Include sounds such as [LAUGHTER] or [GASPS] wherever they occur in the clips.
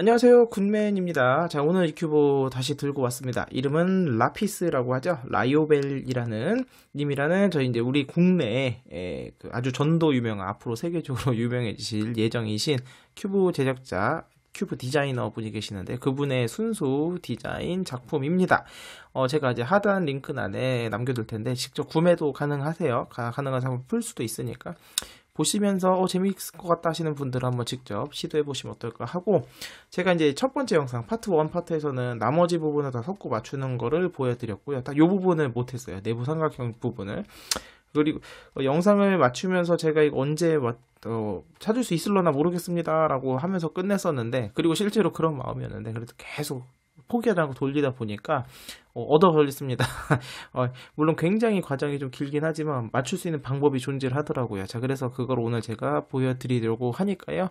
안녕하세요 군맨입니다 자 오늘 이큐브 다시 들고 왔습니다 이름은 라피스라고 하죠 라이오벨이라는 님이라는 저희 이제 우리 국내에 그 아주 전도 유명한 앞으로 세계적으로 [LAUGHS] 유명해지실 예정이신 큐브 제작자 큐브 디자이너 분이 계시는데 그분의 순수 디자인 작품입니다. 어, 제가 이제 하단 링크 안에 남겨둘 텐데 직접 구매도 가능하세요. 가, 능한 상품 풀 수도 있으니까 보시면서 어, 재미있을 것 같다 하시는 분들 한번 직접 시도해 보시면 어떨까 하고 제가 이제 첫 번째 영상 파트 1 파트에서는 나머지 부분을 다 섞고 맞추는 거를 보여드렸고요. 딱 이 부분을 못했어요. 내부 삼각형 부분을. 그리고 어, 영상을 맞추면서 제가 이거 언제 와, 어, 찾을 수 있을려나 모르겠습니다라고 하면서 끝냈었는데 그리고 실제로 그런 마음이었는데 그래도 계속 포기하라고 돌리다 보니까 어, 얻어 걸렸습니다. [LAUGHS] 어, 물론 굉장히 과정이 좀 길긴 하지만 맞출 수 있는 방법이 존재를 하더라고요. 자, 그래서 그걸 오늘 제가 보여드리려고 하니까요.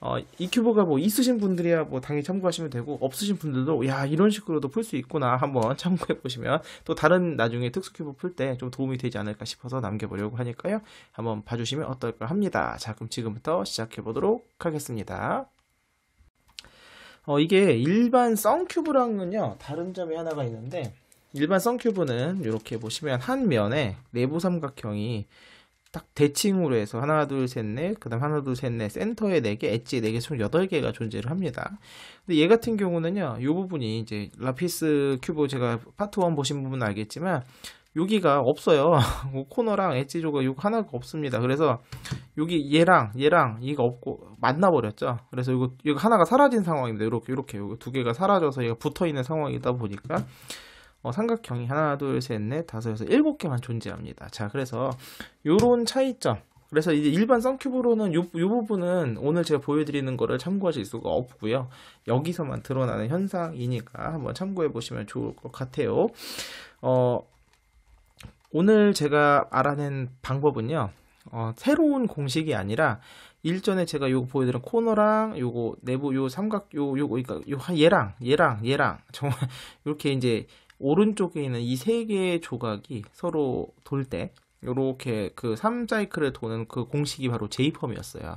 어, 이 큐브가 뭐 있으신 분들이야 뭐 당연히 참고하시면 되고 없으신 분들도 야 이런 식으로도 풀 수 있구나 한번 [LAUGHS] 참고해 보시면 또 다른 나중에 특수 큐브 풀 때 좀 도움이 되지 않을까 싶어서 남겨보려고 하니까요. 한번 봐주시면 어떨까 합니다. 자, 그럼 지금부터 시작해 보도록 하겠습니다. 어, 이게 일반 썬큐브랑은요 다른 점이 하나가 있는데 일반 썬큐브는 이렇게 보시면 한 면에 내부 삼각형이 딱 대칭으로 해서 하나 둘 셋 넷 그다음 하나 둘 셋 넷 센터에 네개 엣지에 네개 총 여덟 개가 존재를 합니다. 근데 얘 같은 경우는요 이 부분이 이제 라피스 큐브 제가 파트 1 보신 부분은 알겠지만 여기가 없어요. [LAUGHS] 뭐 코너랑 엣지조가 요 하나가 없습니다. 그래서 여기 얘랑 얘랑 얘가 없고 만나버렸죠. 그래서 이거 이거 하나가 사라진 상황입니다. 이렇게 이렇게 요거 두 개가 사라져서 얘가 붙어 있는 상황이다 보니까 어, 삼각형이 하나 둘 셋 넷 다섯 여섯 일곱 개만 존재합니다. 자 그래서 요런 차이점 그래서 이제 일반 썬큐브로는 요, 요 부분은 오늘 제가 보여드리는 거를 참고하실 수가 없고요. 여기서만 드러나는 현상이니까 한번 참고해 보시면 좋을 것 같아요. 어, 오늘 제가 알아낸 방법은요. 어, 새로운 공식이 아니라 일전에 제가 요거 보여드린 코너랑 요거 내부 요 삼각 요 요거 그러니까 요 얘랑 얘랑 얘랑 정말 이렇게 이제 오른쪽에 있는 이 세 개의 조각이 서로 돌 때 요렇게 그 3사이클을 도는 그 공식이 바로 제이펌이었어요.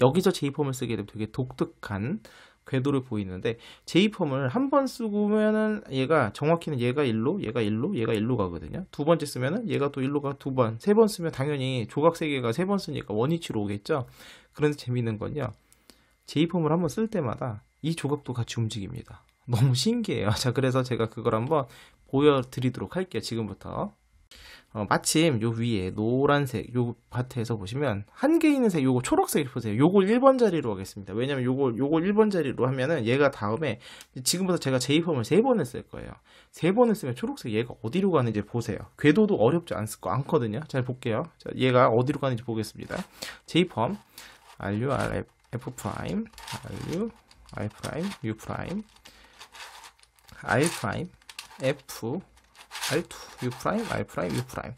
여기서 제이펌을 쓰게 되면 되게 독특한 궤도를 보이는데 J펌을 한 번 쓰면은 고 얘가 정확히는 얘가 1로, 얘가 1로, 얘가 1로 가거든요. 두 번째 쓰면은 얘가 또 1로 가 두 번, 세 번 쓰면 당연히 조각 세 개가 세 번 쓰니까 원위치로 오겠죠. 그런데 재밌는 건요. J펌을 한 번 쓸 때마다 이 조각도 같이 움직입니다. 너무 신기해요. [LAUGHS] 자, 그래서 제가 그걸 한번 보여드리도록 할게요. 지금부터. 어, 마침 요 위에 노란색 요파트에서 보시면 한 개 있는 색 요거 초록색 보세요. 요거 1번 자리로 하겠습니다. 왜냐면 요거 요걸 1번 자리로 하면은 얘가 다음에 지금부터 제가 제이펌을 3번을 했 거예요. 3번했으면 초록색 얘가 어디로 가는지 보세요. 궤도도 어렵지 않, 않거든요. 잘 볼게요. 자, 얘가 어디로 가는지 보겠습니다. 제이펌 RU RF 프라임 RU I 프라임 U 프라임 I 프라임 F R2, U 프라임, R 프라임, U 프라임.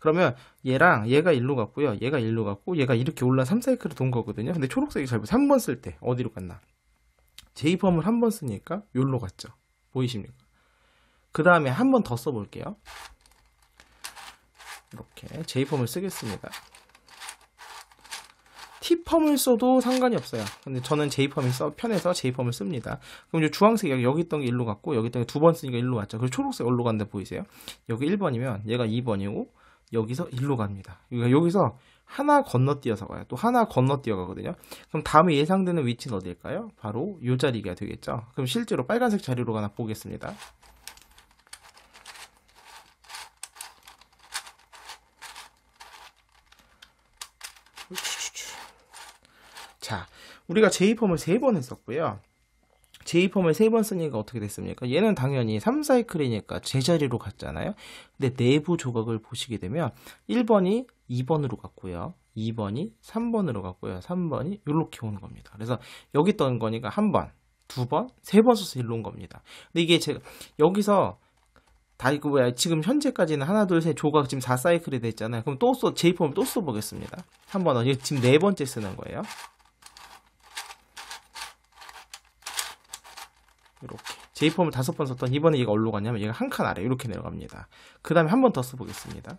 그러면 얘랑 얘가 일로 갔고요. 얘가 일로 갔고 얘가 이렇게 올라 3사이클을 돈 거거든요. 근데 초록색이 잘보세 3번 쓸 때 어디로 갔나? J펌을 한 번 쓰니까 요로 갔죠. 보이십니까? 그 다음에 한 번 더 써볼게요. 이렇게 J펌을 쓰겠습니다. T펌을 써도 상관이 없어요. 근데 저는 j 펌을 써, 편해서 J펌을 씁니다. 그럼 이제 주황색 이 여기 있던 게 일로 갔고, 여기 있던 게 두 번 쓰니까 일로 왔죠. 그리고 초록색 올로 간데 보이세요? 여기 1번이면 얘가 2번이고, 여기서 일로 갑니다. 그러니까 여기서 하나 건너뛰어서 가요. 또 하나 건너뛰어 가거든요. 그럼 다음에 예상되는 위치는 어디일까요? 바로 이 자리가 되겠죠. 그럼 실제로 빨간색 자리로 가나 보겠습니다. 우리가 제이펌을 세 번 했었고요. 제이폼을 세 번 쓰니까 어떻게 됐습니까? 얘는 당연히 3사이클이니까 제자리로 갔잖아요. 근데 내부 조각을 보시게 되면 1번이 2번으로 갔고요. 2번이 3번으로 갔고요. 3번이 이렇게 오는 겁니다. 그래서 여기 떠는 거니까 한 번, 두 번, 세번 써서 일로 온 겁니다. 근데 이게 제가 여기서 다 이거 뭐야 지금 현재까지는 하나 둘 셋 조각 지금 4사이클이 됐잖아요. 그럼 또 써 제이폼을 또 써보겠습니다. 한 번, 지금 네 번째 쓰는 거예요. 이렇게 J폼을 다섯 번 썼던 이번에 얘가 어디로 갔냐면 얘가 한 칸 아래 이렇게 내려갑니다. 그 다음에 한 번 더 써보겠습니다.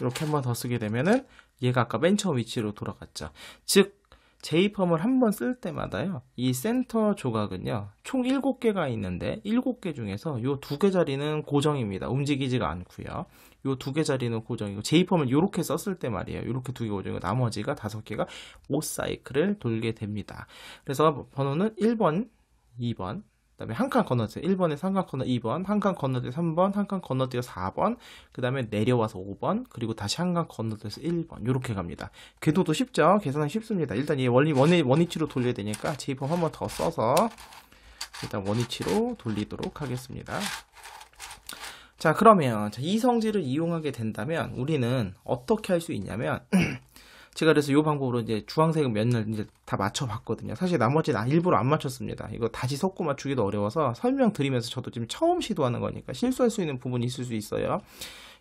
이렇게 한 번 더 쓰게 되면은 얘가 아까 맨 처음 위치로 돌아갔죠. 즉 제이펌을 한번 쓸 때마다요. 이 센터 조각은요. 총 7개가 있는데 7개 중에서 요 두 개 자리는 고정입니다. 움직이지가 않고요. 요 두 개 자리는 고정이고 제이펌을 요렇게 썼을 때 말이에요. 요렇게두 개 고정이고 나머지가 다섯 개가 5사이클을 돌게 됩니다. 그래서 번호는 1번, 2번, 다음에한칸 건너뛰어 1번에 한칸 건너 2번, 한 칸 건너뛰어 3번, 한 칸 건너뛰어 4번, 그다음에 내려와서 5번, 그리고 다시 한 칸 건너뛰어서 1번 이렇게 갑니다. 궤도도 쉽죠? 계산은 쉽습니다. 일단 이 원리 원위, 원위치로 돌려야 되니까 제이폼 한번 더 써서 일단 원위치로 돌리도록 하겠습니다. 자 그러면 이성질을 이용하게 된다면 우리는 어떻게 할 수 있냐면 [CLEARS THROAT] 제가 그래서 이 방법으로 이제 주황색은 몇날 이제 다 맞춰봤거든요. 사실 나머지는 아, 일부러 안 맞췄습니다. 이거 다시 섞고 맞추기도 어려워서 설명드리면서 저도 지금 처음 시도하는 거니까 실수할 수 있는 부분이 있을 수 있어요.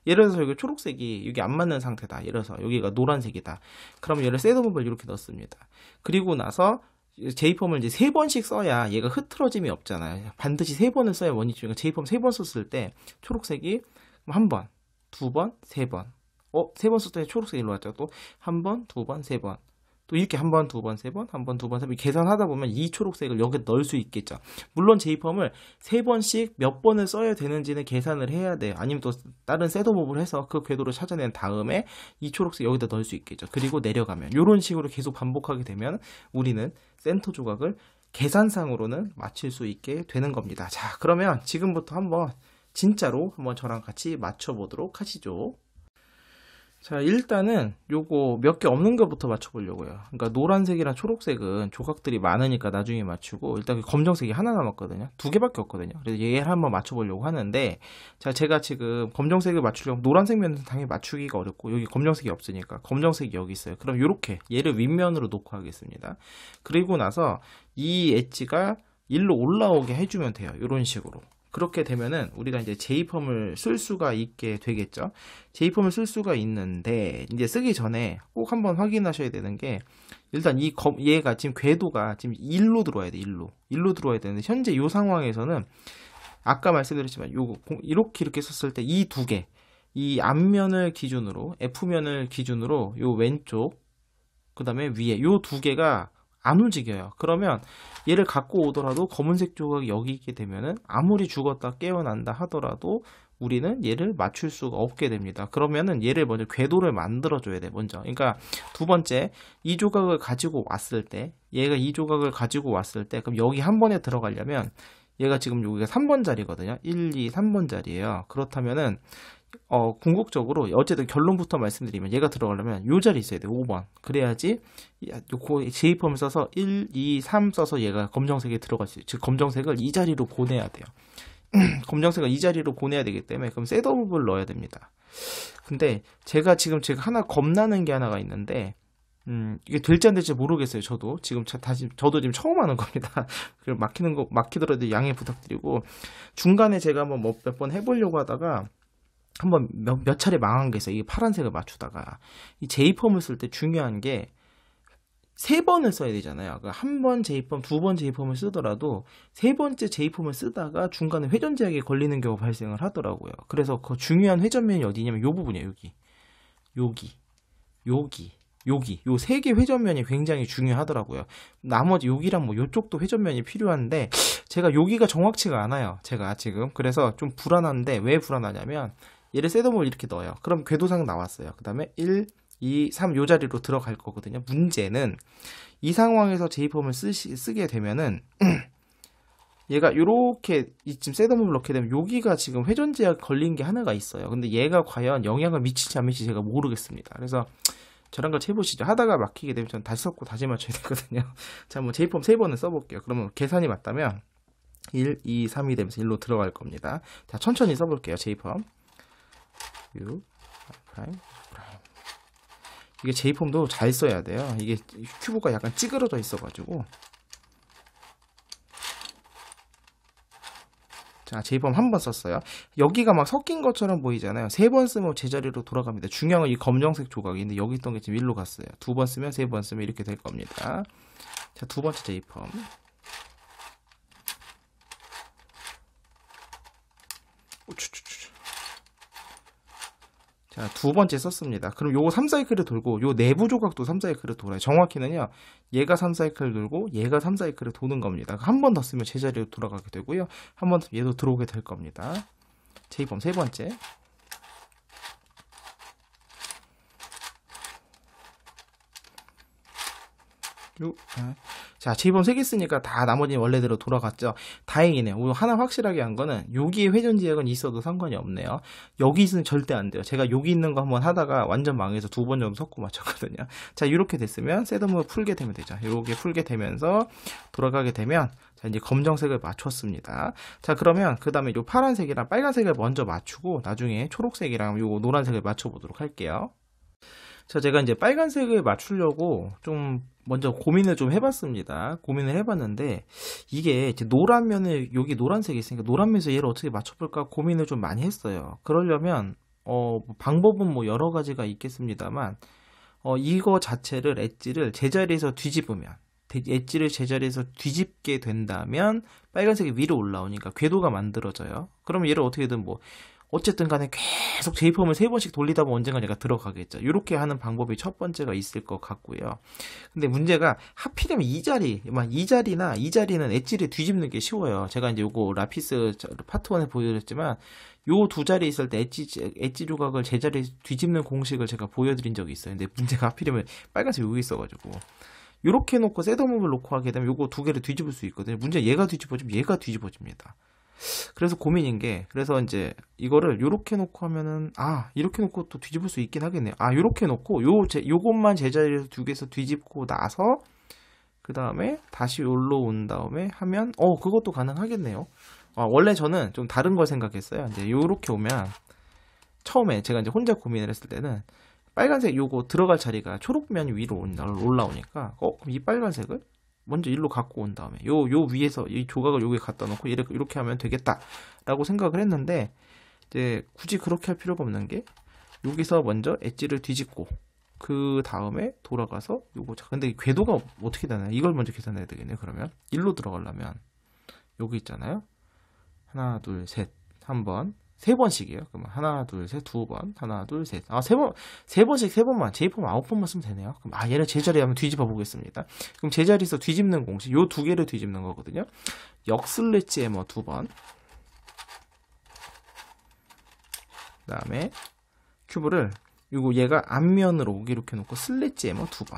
예를 들어서 여기 초록색이 여기 안 맞는 상태다. 예를 들어서 여기가 노란색이다. 그럼 러 얘를 셋업업을 이렇게 넣습니다. 그리고 나서 제이폼을 이제 세 번씩 써야 얘가 흐트러짐이 없잖아요. 반드시 세 번을 써야 원이 중 제이폼 세 번 썼을 때 초록색이 한 번, 두 번, 세 번, 어, 세 번 썼더니 초록색 일로 왔죠. 또 한 번, 두 번, 세 번. 또 이렇게 한 번, 두 번, 세 번, 한 번, 두 번, 세 번 계산하다 보면 이 초록색을 여기에 넣을 수 있겠죠. 물론 제이펌을 세 번씩 몇 번을 써야 되는지는 계산을 해야 돼요. 아니면 또 다른 셋업업을 해서 그 궤도를 찾아낸 다음에 이 초록색 여기다 넣을 수 있겠죠. 그리고 내려가면 이런 식으로 계속 반복하게 되면 우리는 센터 조각을 계산상으로는 맞출 수 있게 되는 겁니다. 자, 그러면 지금부터 한번 진짜로 한번 저랑 같이 맞춰보도록 하시죠. 자 일단은 요거 몇 개 없는 것부터 맞춰보려고요 그러니까 노란색이랑 초록색은 조각들이 많으니까 나중에 맞추고 일단 그 검정색이 하나 남았거든요 두 개밖에 없거든요 그래서 얘를 한번 맞춰보려고 하는데 자 제가 지금 검정색을 맞추려면 노란색 면은 당연히 맞추기가 어렵고 여기 검정색이 없으니까 검정색이 여기 있어요 그럼 요렇게 얘를 윗면으로 놓고 하겠습니다 그리고 나서 이 엣지가 일로 올라오게 해주면 돼요 요런 식으로 그렇게 되면은 우리가 이제 제이펌을 쓸 수가 있게 되겠죠. 제이펌을 쓸 수가 있는데 이제 쓰기 전에 꼭 한번 확인하셔야 되는 게 일단 이 검, 얘가 지금 궤도가 지금 1로 들어와야 돼. 1로. 1로 들어와야 되는데 현재 이 상황에서는 아까 말씀드렸지만 요거 이렇게 이렇게 썼을 때 이 두 개. 이 앞면을 기준으로 F면을 기준으로 요 왼쪽 그다음에 위에 요 두 개가 안 움직여요. 그러면 얘를 갖고 오더라도 검은색 조각이 여기 있게 되면은 아무리 죽었다 깨어난다 하더라도 우리는 얘를 맞출 수가 없게 됩니다. 그러면은 얘를 먼저 궤도를 만들어줘야 돼, 먼저. 그러니까 두 번째, 이 조각을 가지고 왔을 때, 얘가 이 조각을 가지고 왔을 때, 그럼 여기 한 번에 들어가려면 얘가 지금 여기가 3번 자리거든요. 1, 2, 3번 자리예요. 그렇다면은 어, 궁극적으로 어쨌든 결론부터 말씀드리면 얘가 들어가려면 요 자리 있어야 돼. 5번. 그래야지 아, 요거 제이펌을 써서 1, 2, 3 써서 얘가 검정색에 들어갈 수 있어요. 즉 검정색을 이 자리로 보내야 돼요. [CLEARS THROAT] 검정색을 이 자리로 보내야 되기 때문에 그럼 셋업을 넣어야 됩니다. 근데 제가 지금 제가 하나 겁나는 게 하나가 있는데 음, 이게 될지 안 될지 모르겠어요. 저도 지금 차, 다시 저도 지금 처음 하는 겁니다. [LAUGHS] 그리고 막히는 거 막히더라도 양해 부탁드리고 중간에 제가 한번 뭐 몇번 해보려고 하다가 한번 몇, 몇 차례 망한 게 있어요. 이 파란색을 맞추다가. 이 제이펌을 쓸 때 중요한 게 세 번을 써야 되잖아요. 그 그러니까 한번 제이펌, 두번 제이펌을 쓰더라도 세 번째 제이펌을 쓰다가 중간에 회전 제약이 걸리는 경우 발생을 하더라고요. 그래서 그 중요한 회전면이 어디냐면 요 부분이에요. 여기. 여기. 여기. 여기 요 세 개 회전면이 굉장히 중요하더라고요. 나머지 여기랑 뭐 요쪽도 회전면이 필요한데 제가 여기가 정확치가 않아요. 제가 지금 그래서 좀 불안한데 왜 불안하냐면 얘를 셋업을 이렇게 넣어요. 그럼 궤도상 나왔어요. 그 다음에 1, 2, 3 요 자리로 들어갈 거거든요. 문제는 이 상황에서 제이폼을 쓰시, 쓰게 되면은 [CLEARS THROAT] 얘가 요렇게 지금 셋업을 넣게 되면 여기가 지금 회전 제약 걸린 게 하나가 있어요. 근데 얘가 과연 영향을 미치지 안 미치지 제가 모르겠습니다. 그래서 저런 걸 쳐보시죠. 하다가 막히게 되면 전 다시 섞고 다시 맞춰야 되거든요. [LAUGHS] 자, 뭐 제이폼 세 번을 써볼게요. 그러면 계산이 맞다면 1, 2, 3이 되면서 1로 들어갈 겁니다. 자, 천천히 써볼게요. 제이폼. U 프라임 프라임 이게 제이폼도 잘 써야 돼요. 이게 큐브가 약간 찌그러져 있어가지고 자 제이폼 한 번 썼어요. 여기가 막 섞인 것처럼 보이잖아요. 세 번 쓰면 제자리로 돌아갑니다. 중요한 건 이 검정색 조각인데 여기 있던 게 지금 일로 갔어요. 두 번 쓰면 세 번 쓰면 이렇게 될 겁니다. 자 두 번째 제이폼 어, 자, 두 번째 썼습니다. 그럼 요거 3사이클을 돌고 요 내부 조각도 3사이클을 돌아요. 정확히는요. 얘가 3사이클을 돌고 얘가 3사이클을 도는 겁니다. 그러니까 한번 더 쓰면 제자리로 돌아가게 되고요. 한 번 더 얘도 들어오게 될 겁니다. 제이범 세 번째. 요, 아. 자, 제이범 3개 쓰니까 다 나머지 는 원래대로 돌아갔죠. 다행이네요. 하나 확실하게 한 거는 여기에 회전 지역은 있어도 상관이 없네요. 여기 있으면 절대 안 돼요. 제가 여기 있는 거 한번 하다가 완전 망해서 두 번 정도 섞고 맞췄거든요. 자, 이렇게 됐으면 셋업을 풀게 되면 되죠. 이렇게 풀게 되면서 돌아가게 되면 자, 이제 검정색을 맞췄습니다. 자, 그러면 그 다음에 요 파란색이랑 빨간색을 먼저 맞추고 나중에 초록색이랑 요 노란색을 맞춰보도록 할게요. 자, 제가 이제 빨간색을 맞추려고 좀 먼저 고민을 좀 해봤습니다. 고민을 해봤는데 이게 노란 면을 여기 노란색이 있으니까 노란 면에서 얘를 어떻게 맞춰볼까 고민을 좀 많이 했어요. 그러려면 어, 뭐 방법은 뭐 여러 가지가 있겠습니다만 어, 이거 자체를 엣지를 제자리에서 뒤집으면 엣지를 제자리에서 뒤집게 된다면 빨간색이 위로 올라오니까 궤도가 만들어져요. 그럼 얘를 어떻게든 뭐 어쨌든 간에 계속 제이폼을 세 번씩 돌리다 보면 언젠가 얘가 들어가겠죠. 이렇게 하는 방법이 첫 번째가 있을 것 같고요. 근데 문제가 하필이면 이 자리, 이 자리나 이 자리는 엣지를 뒤집는 게 쉬워요. 제가 이제 요거 라피스 파트 1에 보여드렸지만 요 두 자리 있을 때 엣지, 엣지 조각을 제자리 뒤집는 공식을 제가 보여드린 적이 있어요. 근데 문제가 하필이면 빨간색 여기 있어가지고. 요렇게 놓고 셋업업을 놓고 하게 되면 요거 두 개를 뒤집을 수 있거든요. 문제 얘가 뒤집어지면 얘가 뒤집어집니다. 그래서 고민인 게 그래서 이제 이거를 요렇게 놓고 하면은 아 이렇게 놓고 또 뒤집을 수 있긴 하겠네요 아 요렇게 놓고 요 제, 요것만 제자리에서 두 개에서 뒤집고 나서 그 다음에 다시 올로 온 다음에 하면 어 그것도 가능하겠네요 아, 원래 저는 좀 다른 걸 생각했어요 이제 요렇게 오면 처음에 제가 이제 혼자 고민을 했을 때는 빨간색 요거 들어갈 자리가 초록면 위로 올라오니까 어이 빨간색을 먼저 일로 갖고 온 다음에 요 요 위에서 이 조각을 여기 갖다 놓고 이렇게 이렇게 하면 되겠다라고 생각을 했는데 이제 굳이 그렇게 할 필요가 없는 게 여기서 먼저 엣지를 뒤집고 그 다음에 돌아가서 요거 근데 궤도가 어떻게 되나요? 이걸 먼저 계산해야 되겠네 요 그러면 일로 들어가려면 여기 있잖아요 하나 둘 셋 한번 세 번씩이에요. 그럼 하나, 둘, 셋, 두 번. 하나, 둘, 셋. 아, 세 번, 세 번씩 세 번만. 제이폼 아홉 번만 쓰면 되네요. 그럼 아, 얘를 제자리에 한번 뒤집어 보겠습니다. 그럼 제자리에서 뒤집는 공식. 요 두 개를 뒤집는 거거든요. 역슬래치 에머 두 번. 그 다음에 큐브를 이거 얘가 앞면으로 오기로 이렇게 놓고 슬래치 에머 두 번.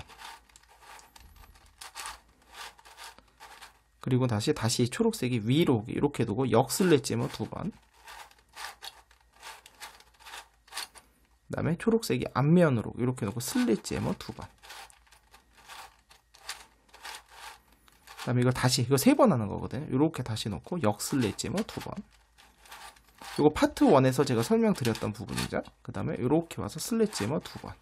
그리고 다시 다시 초록색이 위로 이렇게 두고 역슬래치 에머 두 번. 그 다음에 초록색이 앞면으로 이렇게 놓고 슬릿 제머 뭐 두 번. 그 다음에 이거 다시 이거 세 번 하는 거거든요. 이렇게 다시 놓고 역슬릿 제머 뭐 두 번. 이거 파트 1에서 제가 설명드렸던 부분이죠. 그 다음에 이렇게 와서 슬릿 제머 뭐 두 번.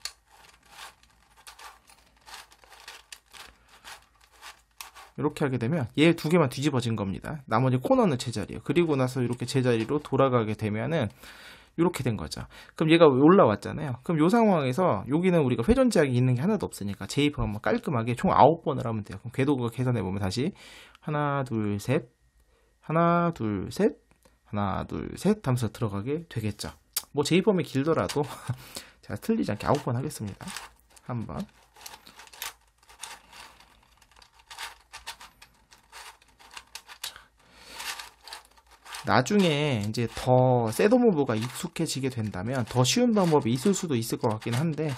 이렇게 하게 되면 얘 두 개만 뒤집어진 겁니다. 나머지 코너는 제자리예요. 그리고 나서 이렇게 제자리로 돌아가게 되면은 이렇게 된 거죠. 그럼 얘가 올라왔잖아요. 그럼 이 상황에서 여기는 우리가 회전 제약이 있는 게 하나도 없으니까 제이프만 깔끔하게 총 9번을 하면 돼요. 그럼 궤도가 계산해 보면 다시 하나 둘셋 하나 둘셋 하나 둘셋 하면서 들어가게 되겠죠. 뭐 제이폼이 길더라도 [LAUGHS] 제가 틀리지 않게 9번 하겠습니다. 한번 나중에 이제 더 셋오모브가 익숙해지게 된다면 더 쉬운 방법이 있을 수도 있을 것 같긴 한데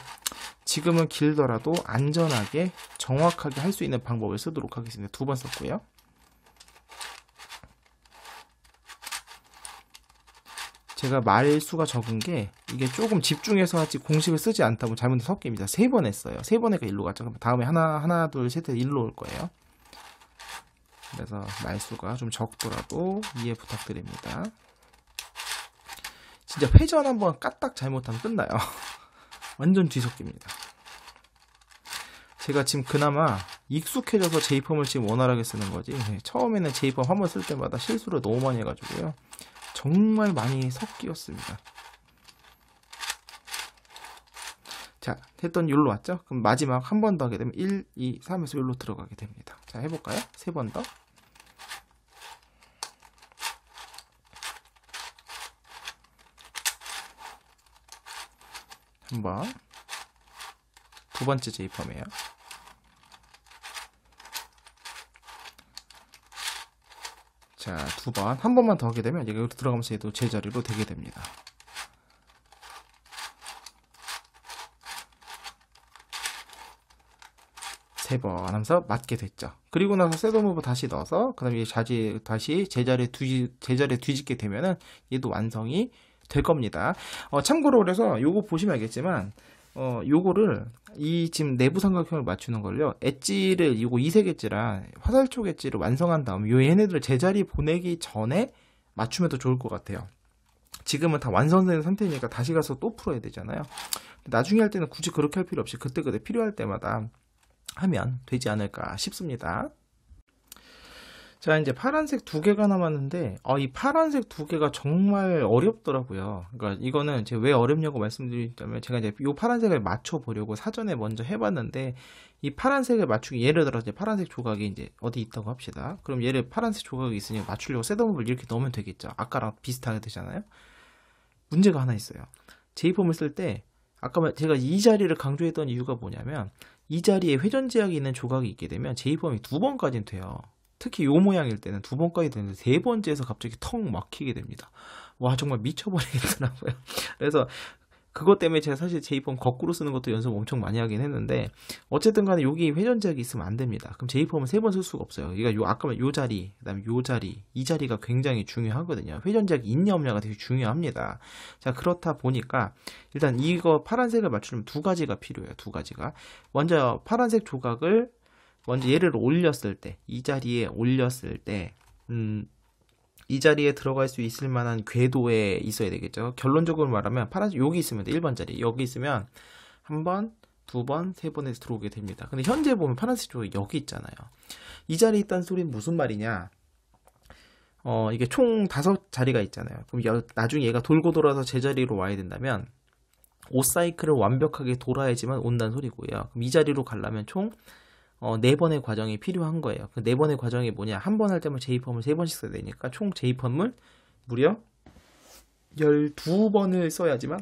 지금은 길더라도 안전하게 정확하게 할 수 있는 방법을 쓰도록 하겠습니다. 두 번 썼고요. 제가 말수가 적은 게 이게 조금 집중해서 하지 공식을 쓰지 않다 보면 잘못 섞입니다. 세 번 했어요. 세번 해가 일로 갔죠. 그럼 다음에 하나 하나 둘셋해 일로 올 거예요. 그래서 말수가 좀 적더라도 이해 부탁드립니다. 진짜 회전 한번 까딱 잘못하면 끝나요. [LAUGHS] 완전 뒤섞입니다. 제가 지금 그나마 익숙해져서 제이펌을 지금 원활하게 쓰는 거지 네, 처음에는 제이펌 한 번 쓸 때마다 실수를 너무 많이 해가지고요 정말 많이 섞였습니다 자 했던 율로 왔죠? 그럼 마지막 한 번 더 하게 되면 1, 2, 3에서 율로 들어가게 됩니다 자 해볼까요? 세 번더 3번 두 번째 제이펌이에요. 자, 두 번. 한 번만 더 하게 되면 여기로 들어가면서 얘도 제자리로 되게 됩니다. 세 번 하면서 맞게 됐죠. 그리고 나서 셋업 무브 다시 넣어서 그다음에 자지 다시 제자리에 뒤집게 되면은 얘도 완성이 될 겁니다. 어, 참고로 그래서 요거 보시면 알겠지만 어, 요거를 이 지금 내부 삼각형을 맞추는 걸요. 엣지를 요거 이세 엣지랑 화살촉 엣지를 완성한 다음 요 얘네들을 제자리 보내기 전에 맞추면 더 좋을 것 같아요. 지금은 다 완성된 상태니까 다시 가서 또 풀어야 되잖아요. 나중에 할 때는 굳이 그렇게 할 필요 없이 그때그때 필요할 때마다 하면 되지 않을까 싶습니다. 자, 이제 파란색 두 개가 남았는데, 아, 이 파란색 두 개가 정말 어렵더라고요. 그러니까 이거는 제가 왜 어렵냐고 말씀드리자면, 제가 이제 이 파란색을 맞춰보려고 사전에 먼저 해봤는데, 이 파란색을 맞추기, 예를 들어서 이제 파란색 조각이 이제 어디 있다고 합시다. 그럼 얘를 파란색 조각이 있으니 맞추려고 셋업을 이렇게 넣으면 되겠죠. 아까랑 비슷하게 되잖아요. 문제가 하나 있어요. 제이폼을 쓸 때, 아까 제가 이 자리를 강조했던 이유가 뭐냐면, 이 자리에 회전제약이 있는 조각이 있게 되면 제이폼이 두 번까지는 돼요. 특히 요 모양일 때는 두 번까지 되는데 세 번째에서 갑자기 턱 막히게 됩니다. 와 정말 미쳐버리겠더라고요. [LAUGHS] 그래서 그것 때문에 제가 사실 제이펌 거꾸로 쓰는 것도 연습 엄청 많이 하긴 했는데 어쨌든 간에 여기 회전작이 있으면 안 됩니다. 그럼 제이펌은 세 번 쓸 수가 없어요. 그러니까 요 아까 말요 자리, 그다음에 요 자리, 이 자리가 굉장히 중요하거든요. 회전작이 있냐 없냐가 되게 중요합니다. 자 그렇다 보니까 일단 이거 파란색을 맞추려면 두 가지가 필요해요. 두 가지가 먼저 파란색 조각을 먼저 얘를 올렸을 때, 이 자리에 올렸을 때, 음, 이 자리에 들어갈 수 있을 만한 궤도에 있어야 되겠죠. 결론적으로 말하면 파란색 여기 있으면 돼. 1번 자리. 여기 있으면 한 번, 두 번, 세 번에서 들어오게 됩니다. 근데 현재 보면 파란색 쪽이 여기 있잖아요. 이 자리에 있다는 소리는 무슨 말이냐? 어, 이게 총 다섯 자리가 있잖아요. 그럼 여, 나중에 얘가 돌고 돌아서 제자리로 와야 된다면 옷 사이클을 완벽하게 돌아야지만 온다는 소리고요. 그럼 이 자리로 가려면 총 어, 네 번의 과정이 필요한 거예요. 그 네 번의 과정이 뭐냐? 한 번 할때만 제이펌을 세 번씩 써야 되니까 총 제이펌을 무려 12번을 써야지만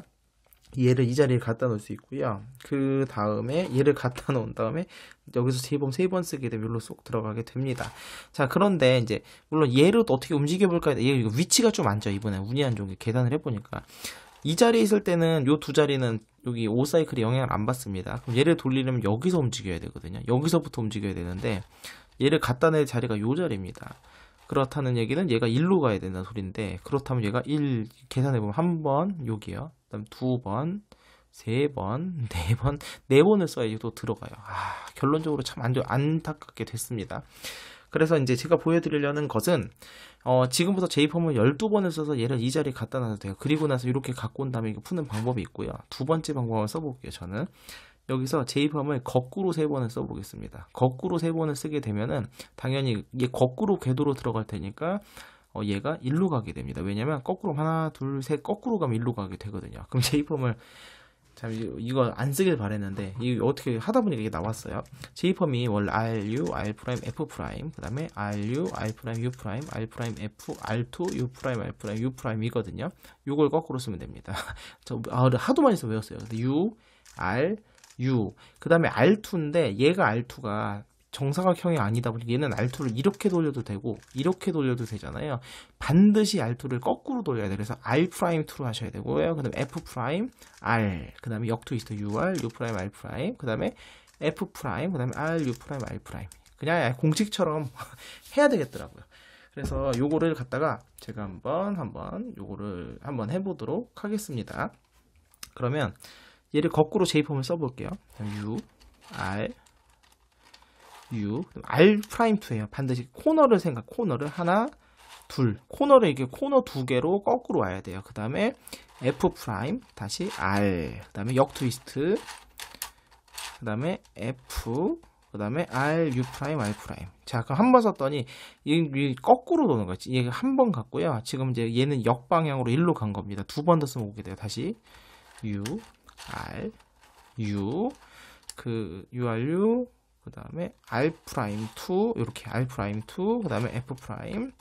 얘를 이 자리에 갖다 놓을 수 있고요. 그 다음에 얘를 갖다 놓은 다음에 여기서 제이펌세번 쓰게 되면 여기로 쏙 들어가게 됩니다. 자 그런데 이제 물론 얘를 어떻게 움직여볼까 얘 위치가 좀안 좋아 이번에 운이 안 좋은 게 계산을 해보니까 이 자리에 있을 때는 요 두 자리는 여기 오사이클이 영향을 안 받습니다. 그럼 얘를 돌리려면 여기서 움직여야 되거든요. 여기서부터 움직여야 되는데 얘를 갖다 낼 자리가 요 자리입니다. 그렇다는 얘기는 얘가 1로 가야 된다는 소리인데 그렇다면 얘가 1 계산해보면 한 번 여기요. 그 다음 두 번, 세 번, [LAUGHS] 네 번, 네 번을 써야지 또 들어가요. 아, 결론적으로 참 안, 안타깝게 됐습니다. 그래서 이제 제가 보여드리려는 것은 어, 지금부터 제이폼을 12번을 써서 얘를 이 자리에 갖다 놔도 돼요. 그리고 나서 이렇게 갖고 온 다음에 이거 푸는 방법이 있고요. 두 번째 방법을 써볼게요, 저는. 여기서 제이펌을 거꾸로 세 번을 써보겠습니다. 거꾸로 세 번을 쓰게 되면은 당연히 이게 거꾸로 궤도로 들어갈 테니까 어, 얘가 일로 가게 됩니다. 왜냐면 거꾸로 하나, 둘, 셋 거꾸로 가면 일로 가게 되거든요. 그럼 제이펌을 참 이거 안 쓰길 바랬는데 이거 어떻게 하다 보니 이게 나왔어요. 제이펌이 원래 RU, R 프라임, F 프라임, 그다음에 RU, R 프라임, U 프라임, R 프라임, F, R2, U 프라임, R 프라임, U 프라임이거든요. 이걸 거꾸로 쓰면 됩니다. [LAUGHS] 저 아, 하도 많이 써 외웠어요. 근데 U, R, U. 그다음에 R2인데 얘가 R2가 정사각형이 아니다 보니 얘는 알투를 이렇게 돌려도 되고 이렇게 돌려도 되잖아요. 반드시 알투를 거꾸로 돌려야 돼 그래서 R 프라임 2로 하셔야 되고요. 그다음 에 F 프라임 R, 그다음에 역트위스트 UR, U 프라임 R 프라임, 그다음에 F 프라임, 그다음에 R U 프라임 R 프라임. 그냥 공식처럼 [LAUGHS] 해야 되겠더라고요. 그래서 요거를 갖다가 제가 한번 한번 요거를 한번 해보도록 하겠습니다. 그러면 얘를 거꾸로 제입하면 써볼게요. U R 유, R 프라임 2예요. 반드시 코너를 생각, 코너를 하나, 둘, 코너를 이게 코너 두 개로 거꾸로 와야 돼요. 그 다음에 F 프라임 다시 R, 그 다음에 역 트위스트, 그 다음에 F, 그 다음에 R, U 프라임, R 프라임. 자, 그럼 한 번 썼더니 이 거꾸로 도는 거지. 얘한번 갔고요. 지금 이제 얘는 역 방향으로 일로 간 겁니다. 두 번 더 쓰면 오게 돼요. 다시 U, R, U, 그 U, R, U, 그 다음에 R'2 프라임 이렇게 R'2 프라임 그 다음에 F' 프라임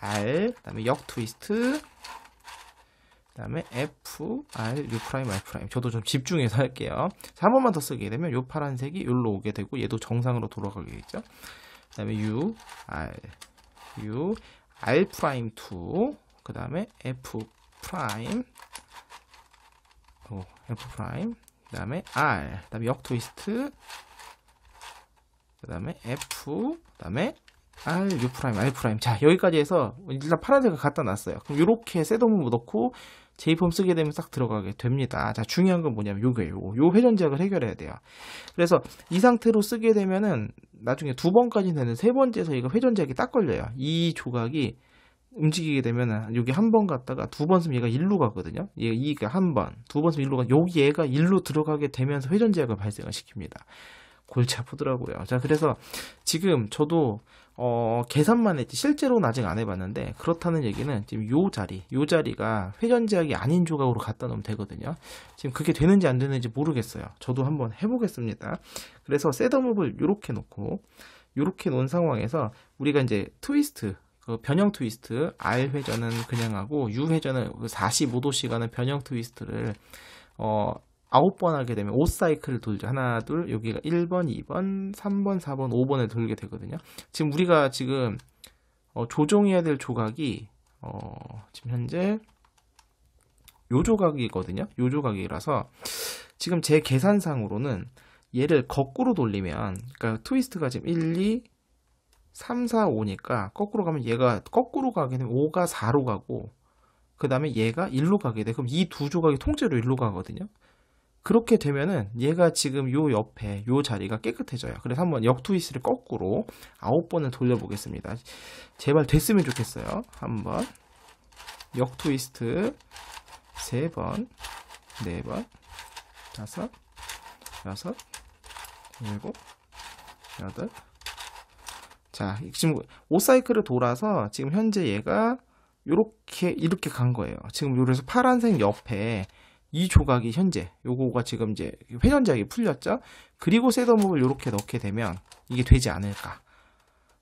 R 그 다음에 역 트위스트 그 다음에 F, R, U 프라임, R 프라임. 저도 좀 집중해서 할게요. 한 번만 더 쓰게 되면 요 파란색이 여기로 오게 되고 얘도 정상으로 돌아가게 되죠. 그 다음에 U, R, U, R 프라임 2, 그 다음에 F 프라임, 오, F 프라임, 그 다음에 R, 그 다음에 역 트위스트, 그 다음에 F 그 다음에 R, U 프라임, R 프라임. 자, 여기까지 해서 일단 파란색을 갖다 놨어요. 그럼 이렇게 셋업을 넣고 제이폼 쓰게 되면 싹 들어가게 됩니다. 자, 중요한 건 뭐냐면 요게 요요 회전작을 해결해야 돼요. 그래서 이 상태로 쓰게 되면은 나중에 두 번까지 되는 세 번째에서 이거 회전작이 딱 걸려요. 이 조각이 움직이게 되면은 여기 한 번 갔다가 두 번 쓰면 얘가 일로 가거든요. 얘이게한 번, 두 번 쓰면 일로 가. 여기 얘가 일로 들어가게 되면서 회전제약을 발생을 시킵니다. 골치 아프더라고요. 자, 그래서 지금 저도 어, 계산만 했지 실제로는 아직 안 해봤는데 그렇다는 얘기는 지금 요 자리, 요 자리가 회전 제약이 아닌 조각으로 갖다 놓으면 되거든요. 지금 그게 되는지 안 되는지 모르겠어요. 저도 한번 해보겠습니다. 그래서 셋업을 이렇게 놓고 이렇게 놓은 상황에서 우리가 이제 트위스트 그 변형 트위스트 R 회전은 그냥 하고 U 회전은 4 그 5도시간는 변형 트위스트를 어 아홉 번 하게 되면 5사이클을 돌죠. 하나, 둘, 여기가 1번, 2번, 3번, 4번, 5번을 돌게 되거든요. 지금 우리가 지금 어, 조정해야 될 조각이 어, 지금 현재 요 조각이거든요. 요 조각이라서 지금 제 계산상으로는 얘를 거꾸로 돌리면 그러니까 트위스트가 지금 1, 2, 3, 4, 5니까 거꾸로 가면 얘가 거꾸로 가게 되면 5가 4로 가고 그 다음에 얘가 1로 가게 돼. 그럼 이 두 조각이 통째로 1로 가거든요. 그렇게 되면은 얘가 지금 요 옆에 요 자리가 깨끗해져요. 그래서 한번 역트위스를 거꾸로 아홉 번을 돌려보겠습니다. 제발 됐으면 좋겠어요. 한번 역트위스트 세 번, 네 번, 다섯, 여섯, 일곱, 여덟. 자, 지금 5사이클을 돌아서 지금 현재 얘가 이렇게 이렇게 간 거예요. 지금 요래서 파란색 옆에 이 조각이 현재 요거가 지금 이제 회전작이 풀렸죠 그리고 셋업을 이렇게 넣게 되면 이게 되지 않을까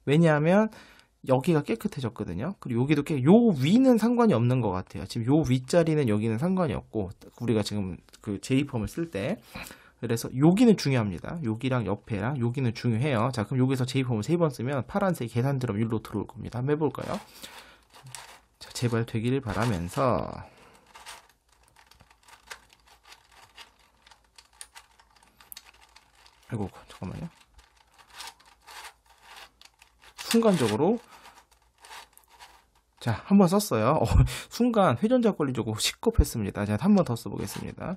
왜냐하면 여기가 깨끗해졌거든요 그리고 여기도 깨, 요 위는 상관이 없는 것 같아요 지금 요 윗자리는 여기는 상관이 없고 우리가 지금 그 제이펌을 쓸 때 그래서 여기는 중요합니다 여기랑 옆에랑 여기는 중요해요 자 그럼 여기서 제이펌을 세 번 쓰면 파란색 계산드럼 일로 들어올 겁니다 한번 해볼까요 자, 제발 되기를 바라면서 아이고 잠깐만요 순간적으로 자, 한번 썼어요. 어, 순간 회전자 걸리적으 시급했습니다. 자한번 더 써보겠습니다.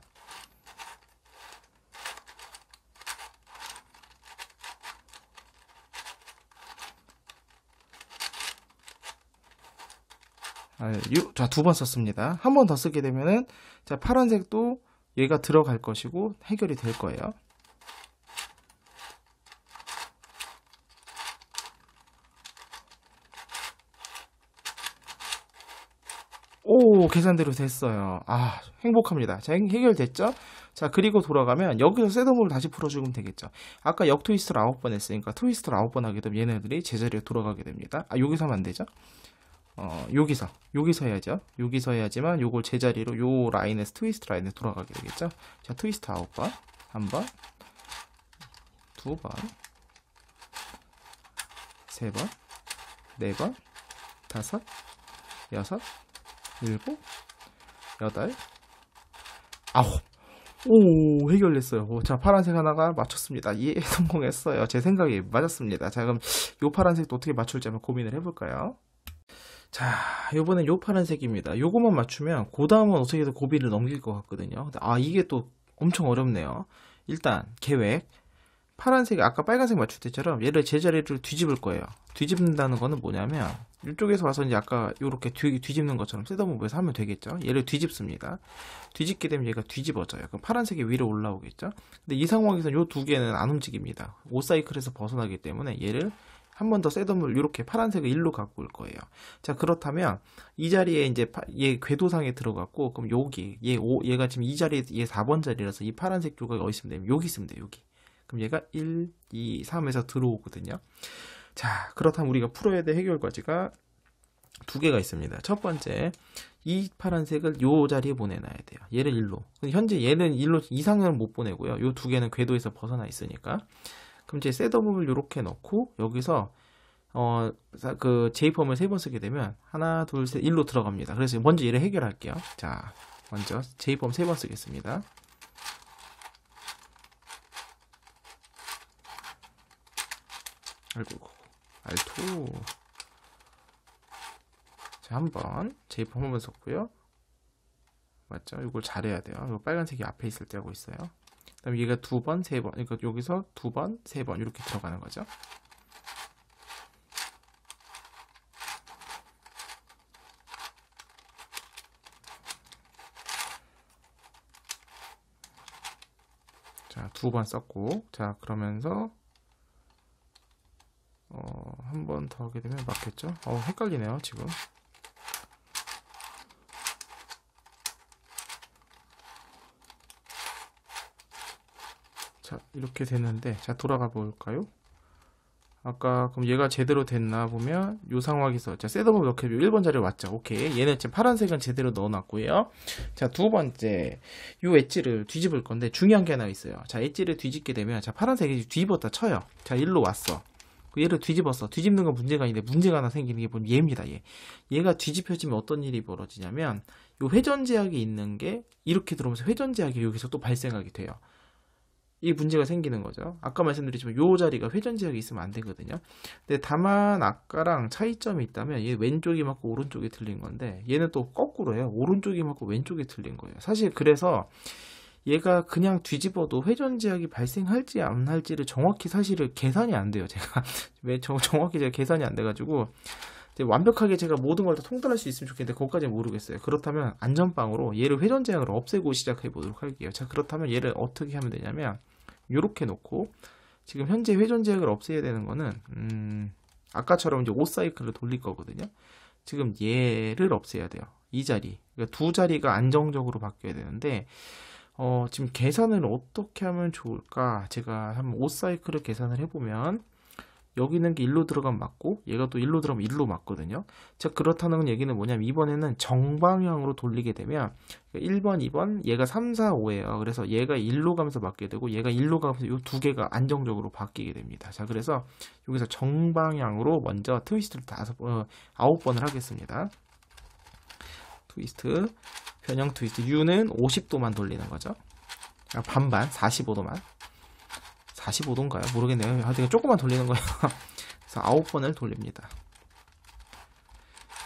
자, 두 번 썼습니다. 한번 더 쓰게 되면은, 자, 파란색도 얘가 들어갈 것이고 해결이 될 거예요. 계산대로 됐어요. 아, 행복합니다. 자, 해결됐죠? 자, 그리고 돌아가면 여기서 셋업을 다시 풀어주면 되겠죠. 아까 역 트위스트를 9번 했으니까 트위스트를 9번 하게 되면 얘네들이 제자리로 돌아가게 됩니다. 아, 여기서 하면 안 되죠? 어, 여기서, 여기서 해야죠. 여기서 해야지만 요걸 제자리로 요 라인에서 트위스트 라인에 돌아가게 되겠죠. 자, 트위스트 9번. 한 번. 두 번. 세 번. 네 번. 다섯. 여섯. 일곱, 여덟, 아홉. 오, 해결됐어요. 오, 자, 파란색 하나가 맞췄습니다. 예, [LAUGHS] 성공했어요. 제 생각이 맞았습니다. 자, 그럼 요 파란색도 어떻게 맞출지 한번 고민을 해볼까요? 자, 요번엔 요 파란색입니다. 요거만 맞추면 그 다음은 어떻게든 고비를 넘길 것 같거든요. 아, 이게 또 엄청 어렵네요. 일단 계획, 파란색 아까 빨간색 맞출 때처럼 얘를 제자리를 뒤집을 거예요. 뒤집는다는 거는 뭐냐면 이쪽에서 와서 이제 아까 이렇게 뒤, 뒤집는 것처럼 셋업무브에서 하면 되겠죠. 얘를 뒤집습니다. 뒤집게 되면 얘가 뒤집어져요. 그럼 파란색이 위로 올라오겠죠. 근데 이 상황에서 이 두 개는 안 움직입니다. 5사이클에서 벗어나기 때문에 얘를 한 번 더 셋업을 이렇게 파란색을 일로 갖고 올 거예요. 자 그렇다면 이 자리에 이제 파, 얘 궤도상에 들어갔고 그럼 여기 얘 오, 얘가 지금 이 자리에 얘 4번 자리라서 이 파란색 조각이 어디 있으면 되면 여기 있으면 돼요. 여기. 그럼 얘가 1, 2, 3에서 들어오거든요. 자, 그렇다면 우리가 풀어야 될 해결 과제가 두 개가 있습니다. 첫 번째, 이 파란색을 요 자리에 보내놔야 돼요. 얘를 1로. 현재 얘는 1로 이상을못 보내고요. 요 두 개는 궤도에서 벗어나 있으니까. 그럼 이제 셋업을 요렇게 넣고 여기서 어, 그 제이펌을 세 번 쓰게 되면 하나, 둘, 셋, 1로 들어갑니다. 그래서 먼저 얘를 해결할게요. 자, 먼저 제이펌 세 번 쓰겠습니다. 아이고 알토 자 한번 제이프 한번 썼고요 맞죠? 이걸 잘해야 돼요 이거 빨간색이 앞에 있을 때 하고 있어요 그 다음에 얘가 두 번, 세 번, 그러니까 여기서 두 번, 세 번 이렇게 들어가는 거죠 자, 두 번 썼고 자, 그러면서 한번더 하게 되면 맞겠죠? 어, 헷갈리네요, 지금. 자, 이렇게 되는데, 자, 돌아가 볼까요? 아까 그럼 얘가 제대로 됐나 보면 요 상황에서 자 셋업을 넣게 1번 자리에 왔죠 오케이 얘는 지금 파란색은 제대로 넣어놨고요 자두 번째 요 엣지를 뒤집을 건데 중요한 게 하나 있어요 자 엣지를 뒤집게 되면 자 파란색이 뒤집었다 쳐요 자 일로 왔어 얘를 그 뒤집었어. 뒤집는 건 문제가 있는데 문제가 하나 생기는 게뭔 얘입니다. 얘. 얘가 뒤집혀지면 어떤 일이 벌어지냐면 이 회전 제약이 있는 게 이렇게 들어오면서 회전 제약이 여기서 또 발생하게 돼요. 이 문제가 생기는 거죠. 아까 말씀드렸지만 이 자리가 회전 제약이 있으면 안 되거든요. 근데 다만 아까랑 차이점이 있다면 얘 왼쪽이 맞고 오른쪽이 틀린 건데 얘는 또거꾸로해요 오른쪽이 맞고 왼쪽이 틀린 거예요. 사실 그래서 얘가 그냥 뒤집어도 회전 제약이 발생할지 안 할지를 정확히 사실을 계산이 안 돼요. 제가 [LAUGHS] 왜저 정확히 제가 계산이 안 돼가지고 완벽하게 제가 모든 걸 다 통달할 수 있으면 좋겠는데 그것까지는 모르겠어요. 그렇다면 안전빵으로 얘를 회전 제약을 없애고 시작해 보도록 할게요. 자 그렇다면 얘를 어떻게 하면 되냐면 이렇게 놓고 지금 현재 회전 제약을 없애야 되는 거는 음, 아까처럼 이제 5사이클을 돌릴 거거든요. 지금 얘를 없애야 돼요. 이 자리. 그러니까 두 자리가 안정적으로 바뀌어야 되는데 어, 지금 계산을 어떻게 하면 좋을까? 제가 한번 5사이클을 계산을 해보면 여기 있는 게 1로 들어가면 맞고 얘가 또 1로 들어가면 1로 맞거든요. 자 그렇다는 얘기는 뭐냐면 이번에는 정방향으로 돌리게 되면 1번, 2번 얘가 3, 4, 5예요. 그래서 얘가 1로 가면서 맞게 되고 얘가 1로 가면서 이 두 개가 안정적으로 바뀌게 됩니다. 자 그래서 여기서 정방향으로 먼저 트위스트를 다섯 번, 어, 아홉 번을 하겠습니다. 트위스트 변형 트위스트 U는 50도만 돌리는 거죠. 아, 반반 45도만 45도인가요? 모르겠네요. 하여튼 조금만 돌리는 거예요. [LAUGHS] 그래서 9번을 돌립니다.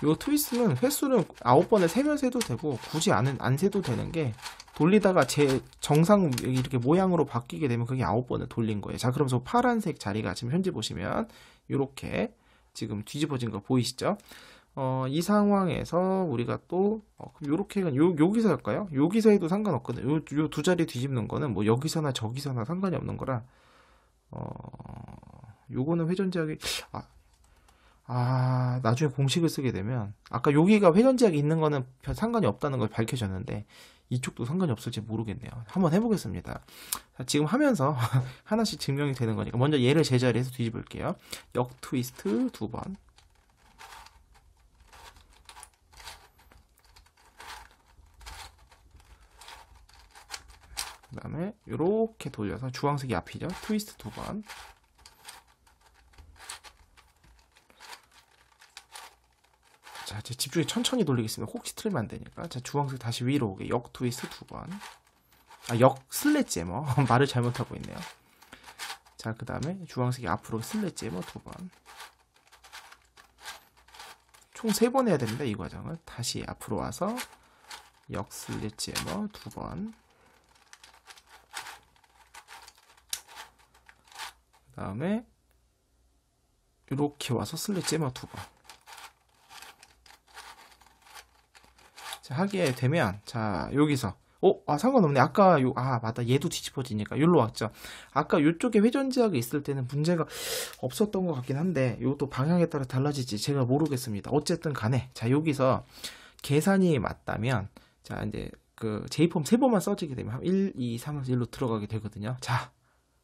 요트위스는 횟수는 9번을 세면 세도 되고 굳이 안, 안 세도 되는 게 돌리다가 제 정상 이렇게 모양으로 바뀌게 되면 그게 9번을 돌린 거예요. 자, 그러면서 파란색 자리가 지금 현재 보시면 이렇게 지금 뒤집어진 거 보이시죠? 어, 이 상황에서 우리가 또 어, 그럼 요렇게 요, 요 기사일까요? 요 기사에도 상관없거든. 요, 요 두 자리 뒤집는 거는 뭐 여기서나 저기서나 상관이 없는 거라 어, 요거는 회전지약이 아, 아, 나중에 공식을 쓰게 되면 아까 여기가 회전지약이 있는 거는 별 상관이 없다는 걸 밝혀졌는데 이쪽도 상관이 없을지 모르겠네요. 한번 해보겠습니다. 자, 지금 하면서 [LAUGHS] 하나씩 증명이 되는 거니까 먼저 얘를 제자리에서 뒤집을게요. 역 트위스트 두 번. 그 다음에 이렇게 돌려서 주황색이 앞이죠 트위스트 두번 자, 이제 집중해 천천히 돌리겠습니다. 혹시 틀리면 안 되니까. 자, 주황색 다시 위로 오게. 역 트위스트 두 번. 아, 역 슬래제머. [LAUGHS] 말을 잘못하고 있네요. 자, 그 다음에 주황색이 앞으로 슬래제머 두 번. 총 세 번 해야 됩니다. 이 과정을. 다시 앞으로 와서 역 슬래제머 두 번. 다음에 이렇게 와서 슬래지마두 번. 하기에 되면 자 여기서 어? 아 상관없네 아까 요아 맞다 얘도 뒤집어지니까 여로 왔죠 아까 요쪽에 회전지하가 있을 때는 문제가 없었던 것 같긴 한데 요것도 방향에 따라 달라질지 제가 모르겠습니다 어쨌든 간에 자 여기서 계산이 맞다면 자 이제 그 제이폼 세 번만 써지게 되면 1, 2, 3에서 1로 들어가게 되거든요 자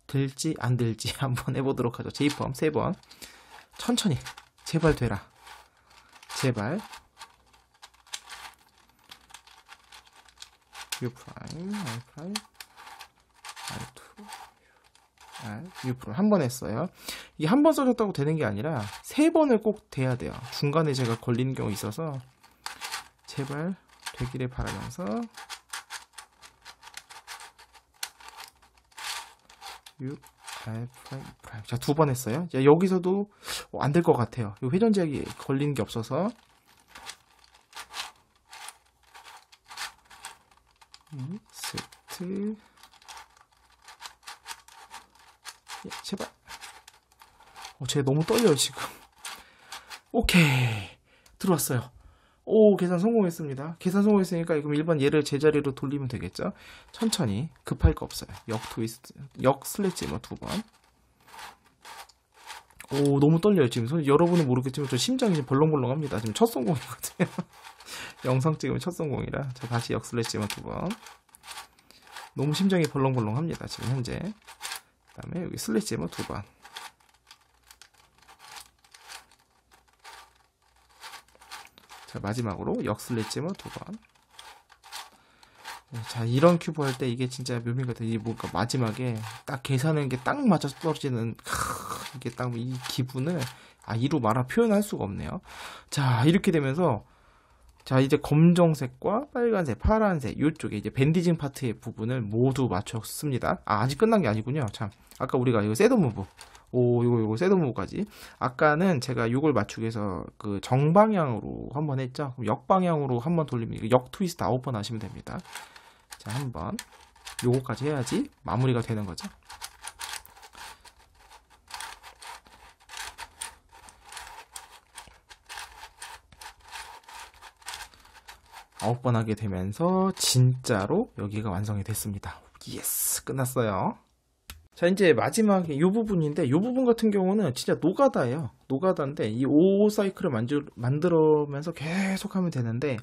들지 안 들지 [LAUGHS] 한번 해보도록 하죠. 제이펌 세 번. 천천히. 제발 되라. 제발. U 프라임, R 프라임, R2, R, U 프라임 한번 했어요. 이게 한 번 써줬다고 되는 게 아니라 세 번을 꼭 돼야 돼요. 중간에 제가 걸리는 경우 있어서 제발 되기를 바라면서 6, R 프라임 프라 자, 두 번 했어요. 자, 여기서도 안 될 것 같아요. 이 회전 제약이 걸리는 게 없어서. 음, 세트. 예, 제발. 어, 쟤 너무 떨려요, 지금. 오케이. 들어왔어요. 오 계산 성공했습니다. 계산 성공했으니까 그럼 1번 얘를 제자리로 돌리면 되겠죠. 천천히 급할 거 없어요. 역 트위스트, 역 슬래치 뭐두 번. 오 너무 떨려요 지금 손, 여러분은 모르겠지만 저 심장이 벌렁벌렁합니다. 지금 첫 성공이거든요. [LAUGHS] 영상 찍으면 첫 성공이라 자 다시 역 슬래치 뭐두 번. 너무 심장이 벌렁벌렁합니다 지금 현재. 그다음에 여기 슬래치 뭐두 번. 자, 마지막으로 역슬릿 치머2 번. 네, 자, 이런 큐브 할 때 이게 진짜 묘미가 되지 뭔가 마지막에 딱 계산하는 게딱 맞아 떨어지는, 크, 이게 딱 이 기분을, 아, 이로 말아 표현할 수가 없네요. 자, 이렇게 되면서, 자, 이제 검정색과 빨간색, 파란색, 이쪽에 이제 밴디징 파트의 부분을 모두 맞췄습니다. 아, 아직 끝난 게 아니군요. 참. 아까 우리가 이거 세도 무브. 오 요거 이거세업무까지 아까는 제가 이걸 맞추기 위해서 그 정방향으로 한번 했죠 그럼 역방향으로 한번 돌립니다역 트위스트 아홉 번 하시면 됩니다 자 한번 요거까지 해야지 마무리가 되는 거죠 아홉 번 하게 되면서 진짜로 여기가 완성이 됐습니다. 예스! 끝났어요. 자 이제 마지막에 이 부분인데 이 부분 같은 경우는 진짜 노가다예요 노가다인데 이 오오 사이클을 만들, 만들면서 계속 하면 되는데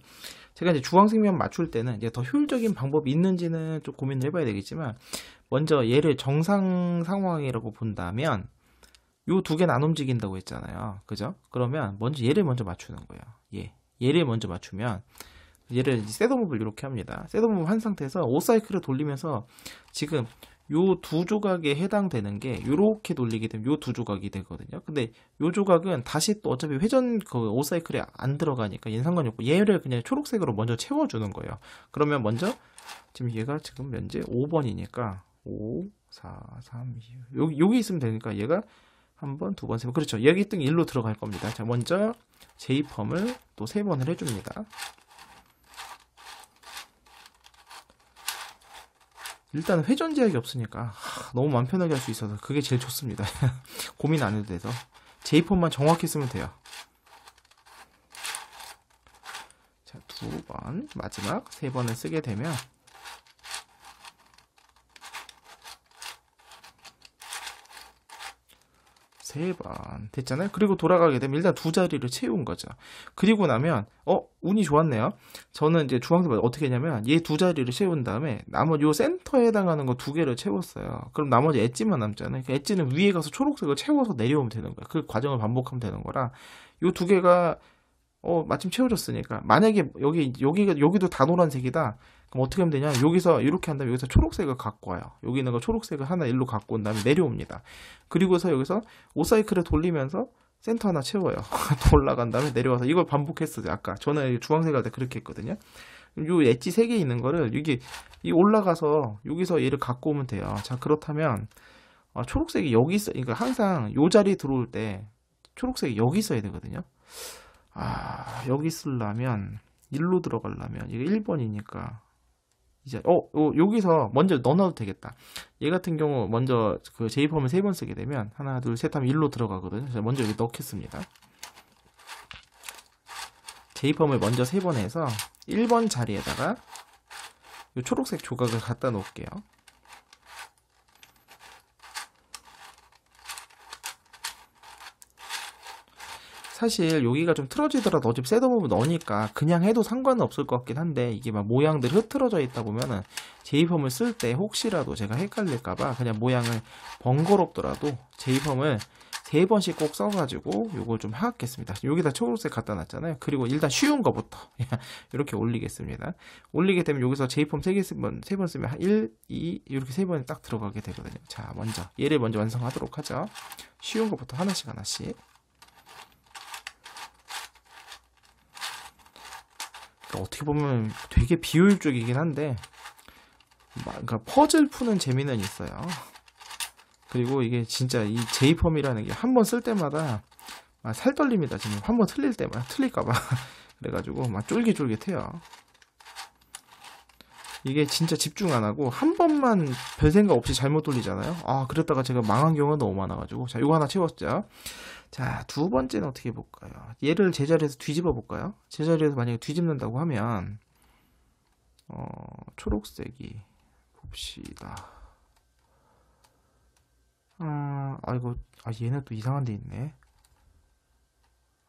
제가 이제 주황색면 맞출 때는 이제 더 효율적인 방법이 있는지는 좀 고민을 해봐야 되겠지만 먼저 얘를 정상 상황이라고 본다면 요 두 개는 안 움직인다고 했잖아요 그죠 그러면 먼저 얘를 먼저 맞추는 거예요 예 얘를 먼저 맞추면 얘를 이제 셋업업을 이렇게 합니다 셋업업한 상태에서 오 사이클을 돌리면서 지금 요두 조각에 해당되는 게 요렇게 돌리게 되면 요 두 조각이 되거든요. 근데 요 조각은 다시 또 어차피 회전 그 오사이클에 안 들어가니까 인 상관이 없고 얘를 그냥 초록색으로 먼저 채워주는 거예요. 그러면 먼저 지금 얘가 지금 현재 5번이니까 5, 4, 3, 2 여기, 여기 있으면 되니까 얘가 한 번, 두 번, 세 번. 그렇죠. 여기 등 1로 들어갈 겁니다. 자, 먼저 제이펌을또 세 번을 해줍니다. 일단 회전 제약이 없으니까 너무 맘 편하게 할 수 있어서 그게 제일 좋습니다. [LAUGHS] 고민 안 해도 돼서 제이폰만 정확히 쓰면 돼요. 자, 두 번, 마지막 세 번을 쓰게 되면 세번 됐잖아요. 그리고 돌아가게 되면 일단 두 자리를 채운 거죠. 그리고 나면 어 운이 좋았네요. 저는 이제 중앙선 어떻게 했냐면 얘 두 자리를 채운 다음에 나머지 요 센터에 해당하는 거 두 개를 채웠어요. 그럼 나머지 엣지만 남잖아요. 그 엣지는 위에 가서 초록색을 채워서 내려오면 되는 거야. 그 과정을 반복하면 되는 거라 요 두 개가 어 마침 채워졌으니까 만약에 여기 여기가 여기도 다 노란색이다. 그럼 어떻게 하면 되냐? 여기서 이렇게 한 다음에 여기서 초록색을 갖고 와요. 여기 있는 거 초록색을 하나 일로 갖고 온 다음에 내려옵니다. 그리고서 여기서 5사이클을 돌리면서 센터 하나 채워요. 또 [LAUGHS] 올라간 다음에 내려와서 이걸 반복했어요. 아까 전에 주황색 할 때 그렇게 했거든요. 요 엣지 3개 있는 거를 여기 이 올라가서 여기서 얘를 갖고 오면 돼요. 자 그렇다면 아, 초록색이 여기 있어. 그러니까 항상 요 자리 들어올 때 초록색이 여기 있어야 되거든요. 아 여기 있으려면 일로 들어가려면 이게 1번이니까 이제 어, 어 여기서 먼저 넣어놔도 되겠다. 얘 같은 경우 먼저 그 제이폼을 세 번 쓰게 되면 하나 둘셋 하면 1로 들어가거든요. 그래 먼저 여기 넣겠습니다. 제이펌을 먼저 세 번 해서 1번 자리에다가 이 초록색 조각을 갖다 놓을게요. 사실 여기가 좀 틀어지더라도 어차피 셋업업은 넣으니까 그냥 해도 상관은 없을 것 같긴 한데 이게 막 모양들이 흐트러져 있다 보면은 제이펌을 쓸 때 혹시라도 제가 헷갈릴까봐 그냥 모양을 번거롭더라도 제이펌을 세 번씩 꼭 써가지고 요걸 좀 하겠습니다. 여기다 초록색 갖다 놨잖아요. 그리고 일단 쉬운 거부터 [LAUGHS] 이렇게 올리겠습니다. 올리게 되면 여기서 제이폼 세개 쓰번 쓰면 1, 2 이렇게 세 번 딱 들어가게 되거든요. 자, 먼저 얘를 먼저 완성하도록 하죠. 쉬운 거부터 하나씩 하나씩. 어떻게 보면 되게 비효율적이긴 한데 그러니까 퍼즐 푸는 재미는 있어요. 그리고 이게 진짜 이 제이펌이라는 게 한 번 쓸 때마다 살 떨립니다. 지금 한 번 틀릴 때마다 틀릴까봐 [LAUGHS] 그래가지고 막 쫄깃쫄깃해요. 이게 진짜 집중 안 하고 한 번만 별 생각 없이 잘못 돌리잖아요. 아, 그랬다가 제가 망한 경우가 너무 많아가지고. 자, 이거 하나 채웠자 자, 두 번째는 어떻게 볼까요? 얘를 제자리에서 뒤집어 볼까요? 제자리에서 만약에 뒤집는다고 하면, 어, 초록색이 봅시다. 아, 아, 이거 아, 얘는 또 이상한 데 있네.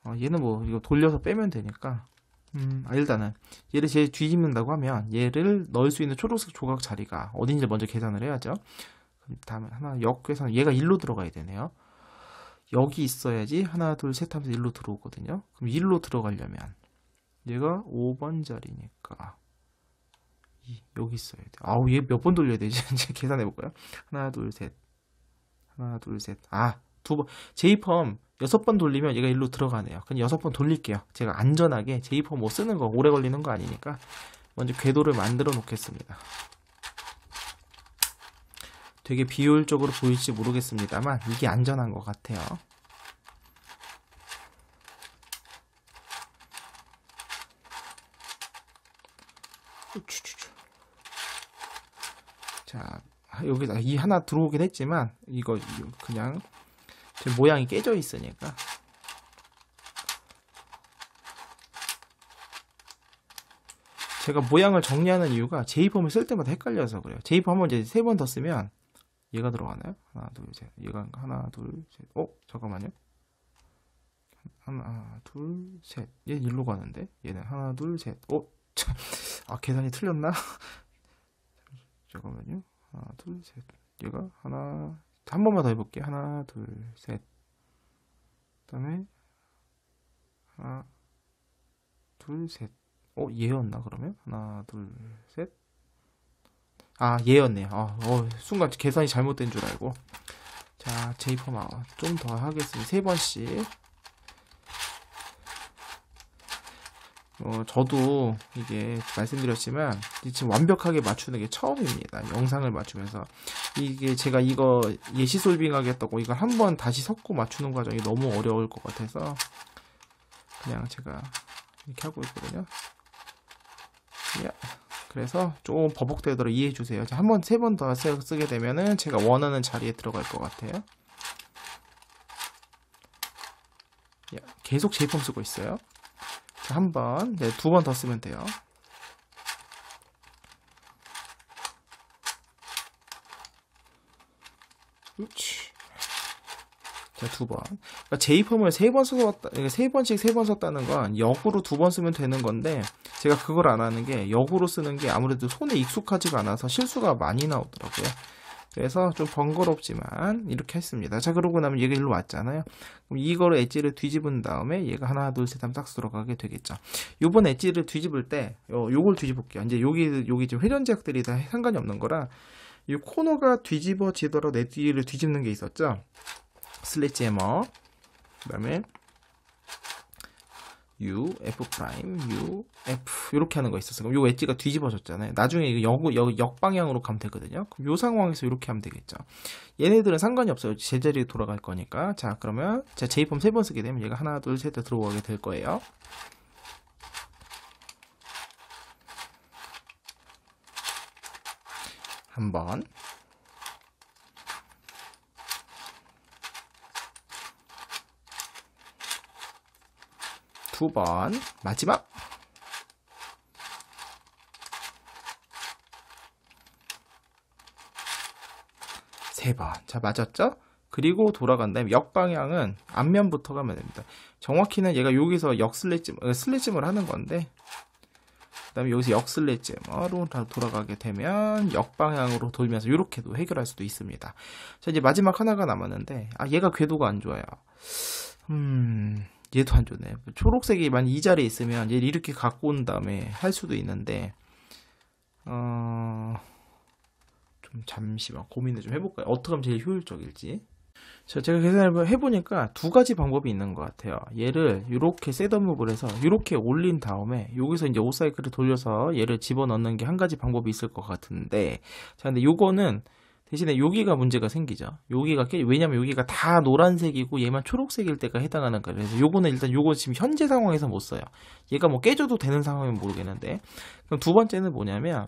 어, 얘는 뭐, 이거 돌려서 빼면 되니까. 음, 아, 일단은 얘를 제일 뒤집는다고 하면 얘를 넣을 수 있는 초록색 조각 자리가 어딘지 먼저 계산을 해야죠. 그럼 다음 하나 역계산 얘가 1로 들어가야 되네요. 여기 있어야지 하나 둘 셋 하면서 1로 들어오거든요. 그럼 1로 들어가려면 얘가 5번 자리니까 여기 있어야 돼. 아우 얘 몇 번 돌려야 되지? 이제 [LAUGHS] 계산해 볼까요? 하나 둘 셋. 하나 둘 셋. 아, 두 번. 제펌 여섯 번 돌리면 얘가 일로 들어가네요. 그럼 여섯 번 돌릴게요. 제가 안전하게 제이퍼 뭐 쓰는 거 오래 걸리는 거 아니니까 먼저 궤도를 만들어 놓겠습니다. 되게 비효율적으로 보일지 모르겠습니다만 이게 안전한 것 같아요. 자, 여기다이 하나 들어오긴 했지만 이거 그냥 지금 모양이 깨져 있으니까 제가 모양을 정리하는 이유가 제이폼을 쓸 때마다 헷갈려서 그래요 제이폼 한번 이제 세 번 더 쓰면 얘가 들어가나요? 하나 둘셋 얘가 하나 둘셋 어? 잠깐만요 하나 둘셋 얘 일로 가는데 얘는 하나 둘셋 어? 참. 아 계산이 틀렸나? [LAUGHS] 잠깐만요 하나 둘셋 얘가 하나 한 번만 더 해볼게. 하나, 둘, 셋. 그다음에 하나, 둘, 셋. 어, 얘였나 그러면? 하나, 둘, 셋. 아, 얘였네요. 아, 어, 순간 계산이 잘못된 줄 알고. 자, 제이퍼마 아, 좀 더 하겠습니다. 세 번씩. 어, 저도 이게 말씀드렸지만 지금 완벽하게 맞추는 게 처음입니다. 영상을 맞추면서 이게 제가 이거 예시 솔빙 하겠다고 이걸 한번 다시 섞고 맞추는 과정이 너무 어려울 것 같아서 그냥 제가 이렇게 하고 있거든요. 예. 그래서 조금 버벅대도록 이해해 주세요. 한 번, 세 번 더 쓰게 되면은 제가 원하는 자리에 들어갈 것 같아요. 예. 계속 제품 쓰고 있어요. 한 번. 네, 두 번 더 쓰면 돼요. 그렇지. 자, 두 번. 그러니까 J폼을 세 번 썼다, 세 번씩 세 번 썼다는 건 역으로 두 번 쓰면 되는 건데, 제가 그걸 안 하는 게 역으로 쓰는 게 아무래도 손에 익숙하지가 않아서 실수가 많이 나오더라고요. 그래서 좀 번거롭지만 이렇게 했습니다. 자 그러고 나면 얘가 일로 왔잖아요. 그럼 이거로 엣지를 뒤집은 다음에 얘가 하나 둘셋넷딱 들어가게 되겠죠. 요번 엣지를 뒤집을 때 요, 어, 요걸 뒤집을게요. 이제 여기 여기 지금 회전제약들이 다 상관이 없는 거라 이 코너가 뒤집어지더라도 엣지를 뒤집는 게 있었죠. 슬래지해머 그다음에 U, F 프라임, U, F 이렇게 하는 거 있었어. 그럼 요 엣지가 뒤집어졌잖아요. 나중에 이거 역, 역, 역방향으로 가면 되거든요. 그럼 요 상황에서 이렇게 하면 되겠죠. 얘네들은 상관이 없어요. 제자리로 돌아갈 거니까. 자, 그러면 제가 J폼 세 번 쓰게 되면 얘가 하나, 둘, 셋 들어오게 될 거예요. 한번 9번 마지막 3번자 맞았죠? 그리고 돌아간 다음에 역방향은 앞면부터 가면 됩니다. 정확히는 얘가 여기서 역슬래짐, 어, 슬래짐을 하는 건데 그 다음에 여기서 역슬래짐으로 어, 돌아가게 되면 역방향으로 돌면서 이렇게도 해결할 수도 있습니다. 자 이제 마지막 하나가 남았는데 아 얘가 궤도가 안 좋아요. 음... 얘도 안 좋네. 초록색이 만약 이 자리에 있으면 얘를 이렇게 갖고 온 다음에 할 수도 있는데 어... 좀 잠시만 고민을 좀 해볼까요? 어떻게 하면 제일 효율적일지. 자, 제가 계산을 해보니까 두 가지 방법이 있는 것 같아요. 얘를 이렇게 셋업업을 해서 이렇게 올린 다음에 여기서 이제 오사이클을 돌려서 얘를 집어넣는 게 한 가지 방법이 있을 것 같은데 자, 근데 요거는 대신에 여기가 문제가 생기죠. 여기가 왜냐면 여기가 다 노란색이고 얘만 초록색일 때가 해당하는 거예요. 그래서 요거는 일단 요거 지금 현재 상황에서 못 써요. 얘가 뭐 깨져도 되는 상황이면 모르겠는데. 그럼 두 번째는 뭐냐면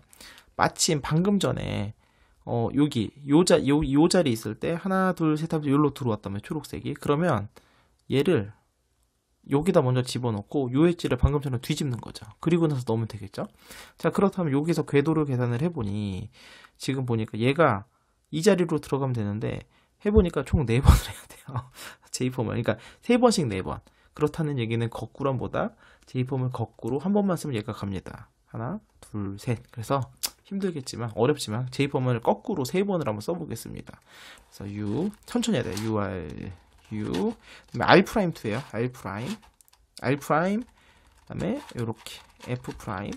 마침 방금 전에 어 여기 요자 요, 요 자리 있을 때 하나 둘셋 하면서 여기로 들어왔다면 초록색이 그러면 얘를 여기다 먼저 집어넣고 요 엣지를 방금 전에 뒤집는 거죠. 그리고 나서 넣으면 되겠죠. 자 그렇다면 여기서 궤도를 계산을 해보니 지금 보니까 얘가 이 자리로 들어가면 되는데 해보니까 총 4번을 해야 돼요. j [LAUGHS] 폼을 그러니까 3번씩 4번. 그렇다는 얘기는 거꾸란보다 제폼을 거꾸로 한 번만 쓰면 얘가 갑니다. 하나, 둘, 셋. 그래서 힘들겠지만 어렵지만 j 폼을 거꾸로 3번을 한번 써보겠습니다. 그래서 U 천천히 해야 돼요. UR U R 프라임 2예요. R 프라임 R 프라임 그다음에 이렇게 F 프라임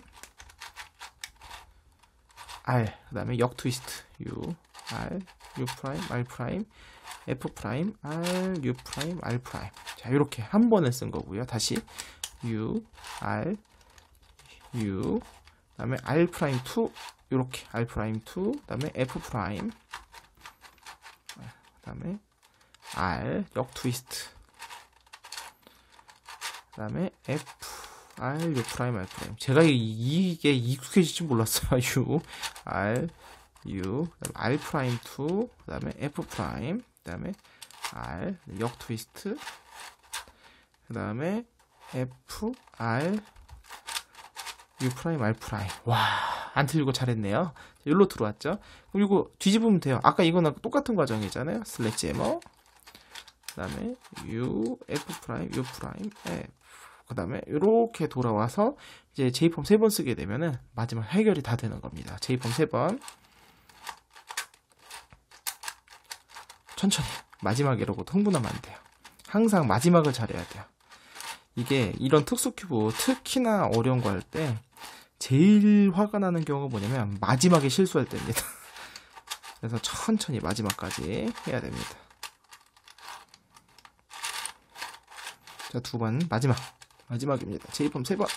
R 그다음에 역 트위스트 U R, U 프라임, R 프라임, F 프라임, R, U 프라임, R 프라임. 자, 이렇게 한 번에 쓴 거고요. 다시 U, R, U, 그다음에 R 프라임 2, 이렇게 R 프라임 2, 그다음에 F 프라임, 그다음에 R 역 트위스트, 그다음에 F, R, U 프라임, R 프라임. 제가 이게 익숙해질 지 몰랐어요. [LAUGHS] U, R U, 그다음에 R 프라임 2, 그다음에 F 프라임, 그다음에 R 역 트위스트, 그다음에 F R U 프라임 R 프라임. 와, 안 틀리고 잘했네요. 일로 들어왔죠. 그럼 이거 뒤집으면 돼요. 아까 이거랑 똑같은 과정이잖아요. 슬래지에머, 그다음에 U F 프라임 U 프라임 F. 그 다음에 이렇게 돌아와서 이제 제이폼 세 번 쓰게 되면은 마지막 해결이 다 되는 겁니다. 제이폼 세번 천천히 마지막 이러고 흥분하면 안 돼요. 항상 마지막을 잘해야 돼요. 이게 이런 특수 큐브 특히나 어려운 거 할 때 제일 화가 나는 경우가 뭐냐면 마지막에 실수할 때입니다. [LAUGHS] 그래서 천천히 마지막까지 해야 됩니다. 자, 두 번 마지막 마지막입니다. 제이폼 세 번.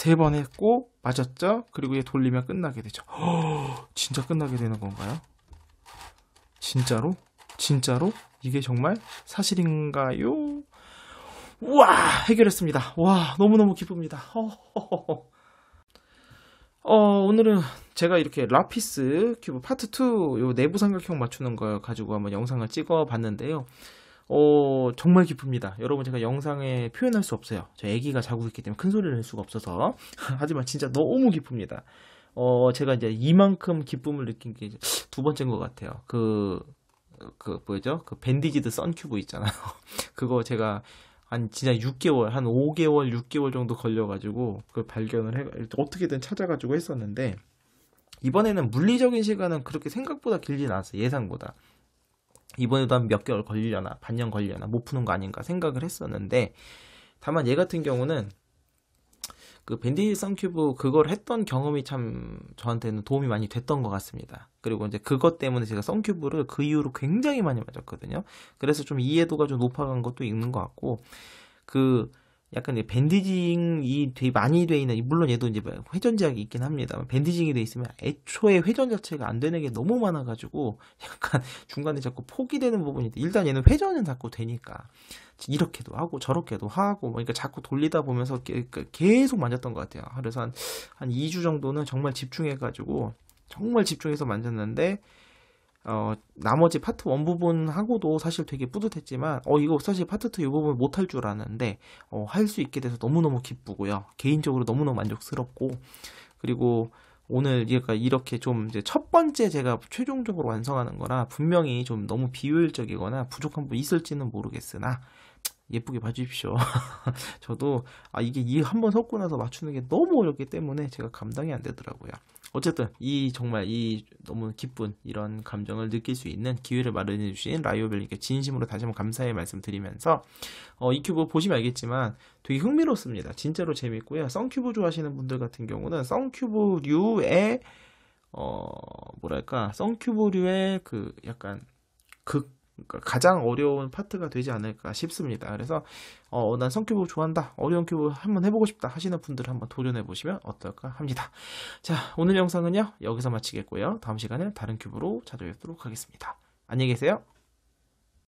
세번 했고 맞았죠? 그리고 얘 돌리면 끝나게 되죠. 허, [GASPS] 진짜 끝나게 되는 건가요? 진짜로? 진짜로? 이게 정말 사실인가요? 우와 해결했습니다. 와 너무너무 기쁩니다. [LAUGHS] 어, 오늘은 제가 이렇게 라피스 큐브 파트 2요 내부 삼각형 맞추는 걸 가지고 한번 영상을 찍어 봤는데요. 어, 정말 기쁩니다. 여러분 제가 영상에 표현할 수 없어요. 저 아기가 자고 있기 때문에 큰 소리를 낼 수가 없어서. [LAUGHS] 하지만 진짜 너무 기쁩니다. 어, 제가 이제 이만큼 기쁨을 느낀 게 두 번째인 것 같아요. 그, 그, 뭐죠? 그 밴디지드 썬큐브 있잖아요. [LAUGHS] 그거 제가 한 진짜 6개월, 한 5개월, 6개월 정도 걸려가지고 그걸 발견을 해, 어떻게든 찾아가지고 했었는데, 이번에는 물리적인 시간은 그렇게 생각보다 길진 않았어요. 예상보다. 이번에도 한 몇 개월 걸리려나 반년 걸리려나 못 푸는 거 아닌가 생각을 했었는데 다만 얘 같은 경우는 그 밴디지 썬큐브 그걸 했던 경험이 참 저한테는 도움이 많이 됐던 것 같습니다. 그리고 이제 그것 때문에 제가 썬큐브를 그 이후로 굉장히 많이 맞았거든요. 그래서 좀 이해도가 좀 높아간 것도 있는 것 같고 그 약간 밴디징이 되게 많이 돼 있는 물론 얘도 이제 회전제약이 있긴 합니다. 밴디징이 돼 있으면 애초에 회전 자체가 안 되는 게 너무 많아가지고 약간 [LAUGHS] 중간에 자꾸 포기되는 부분인데 일단 얘는 회전은 자꾸 되니까 이렇게도 하고 저렇게도 하고 뭐 그러니까 자꾸 돌리다 보면서 그 계속 만졌던 것 같아요. 그래서 한, 한 2주 정도는 정말 집중해가지고 정말 집중해서 만졌는데 어, 나머지 파트 원 부분하고도 사실 되게 뿌듯했지만, 어, 이거 사실 파트 2 이 부분 못 할 줄 알았는데, 어, 할 수 있게 돼서 너무너무 기쁘고요. 개인적으로 너무너무 만족스럽고, 그리고 오늘, 그러 이렇게 좀 이제 첫 번째 제가 최종적으로 완성하는 거라 분명히 좀 너무 비효율적이거나 부족한 부분 있을지는 모르겠으나, 예쁘게 봐주십시오. [LAUGHS] 저도, 아, 이게 이 한번 섞고 나서 맞추는 게 너무 어렵기 때문에 제가 감당이 안 되더라고요. 어쨌든 이 정말 이 너무 기쁜 이런 감정을 느낄 수 있는 기회를 마련해 주신 라이오벨님께 진심으로 다시 한번 감사의 말씀 드리면서 어, 이 큐브 보시면 알겠지만 되게 흥미롭습니다. 진짜로 재밌고요. 썬큐브 좋아하시는 분들 같은 경우는 썬큐브류의 어 뭐랄까 썬큐브류의 그 약간 극 그러니까 가장 어려운 파트가 되지 않을까 싶습니다. 그래서 어, 난 성큐브 좋아한다. 어려운 큐브 한번 해보고 싶다 하시는 분들 한번 도전해 보시면 어떨까 합니다. 자, 오늘 영상은요. 여기서 마치겠고요. 다음 시간에 다른 큐브로 찾아뵙도록 하겠습니다. 안녕히 계세요.